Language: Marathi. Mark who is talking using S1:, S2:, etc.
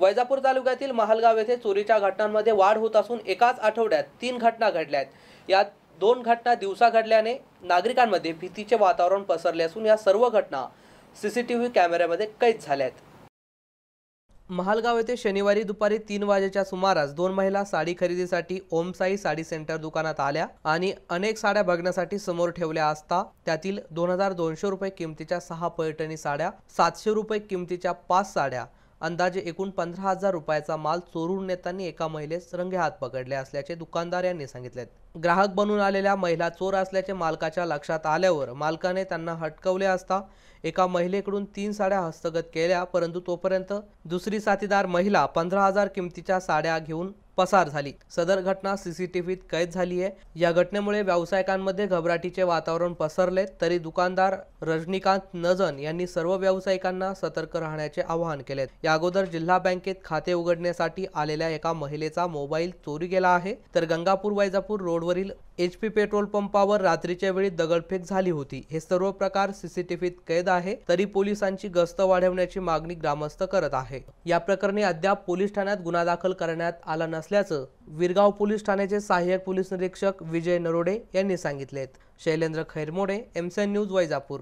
S1: वैजापूर तालुक्यातील महालगाव येथे चोरीच्या घटनांमध्ये वाढ होत असून एकाच आठवड्यात तीन घटना घडल्या आहेत यात दोन घटना दिवसा घडल्याने नागरिकांमध्ये भीतीचे वातावरण पसरले असून या सर्व घटना सीसीटीव्ही कॅमेऱ्यामध्ये कैद झाल्या आहेत महालगाव येथे शनिवारी दुपारी तीन वाजेच्या सुमारास दोन महिला साडी खरेदीसाठी ओमसाई साडी सेंटर दुकानात आल्या आणि अनेक साड्या बघण्यासाठी समोर ठेवल्या असता त्यातील दोन हजार दोनशे रुपये किमतीच्या सहा पैठणी साड्या सातशे रुपये किमतीच्या पाच साड्या अंदाजे एकूण पंधरा हजार रुपयाचा माल चोरून नेतांनी एका महिलेस रंगे हात पकडले असल्याचे दुकानदार यांनी सांगितले ग्राहक बनून आलेल्या महिला चोर असल्याचे मालकाच्या लक्षात आल्यावर मालकाने त्यांना हटकवले असता एका महिलेकडून तीन साड्या हस्तगत केल्या परंतु तोपर्यंत दुसरी साथीदार महिला पंधरा हजार किमतीच्या साड्या घेऊन पसार झाली सदर घटना सीसीटीव्हीत कैद झाली आहे या घटनेमुळे व्यावसायिकांमध्ये घबराटीचे वातावरण पसरले तरी दुकानदार रजनीकांत नजन यांनी सर्व व्यावसायिकांना सतर्क राहण्याचे आवाहन केले या अगोदर जिल्हा बँकेत खाते उघडण्यासाठी आलेल्या एका महिलेचा मोबाईल चोरी गेला आहे तर गंगापूर वैजापूर रोडवरील एच पी पेट्रोल पंपावर रात्रीच्या वेळी दगडफेक झाली होती हे सर्व प्रकार सीसीटीव्हीत कैद आहे तरी पोलिसांची गस्त वाढवण्याची मागणी ग्रामस्थ करत आहे या प्रकरणी अद्याप पोलीस ठाण्यात गुन्हा दाखल करण्यात आला नसल्याचं विरगाव पोलीस ठाण्याचे सहाय्यक पोलीस निरीक्षक विजय नरोडे यांनी सांगितले शैलेंद्र खैरमोडे एमसीएन न्यूज वैजापूर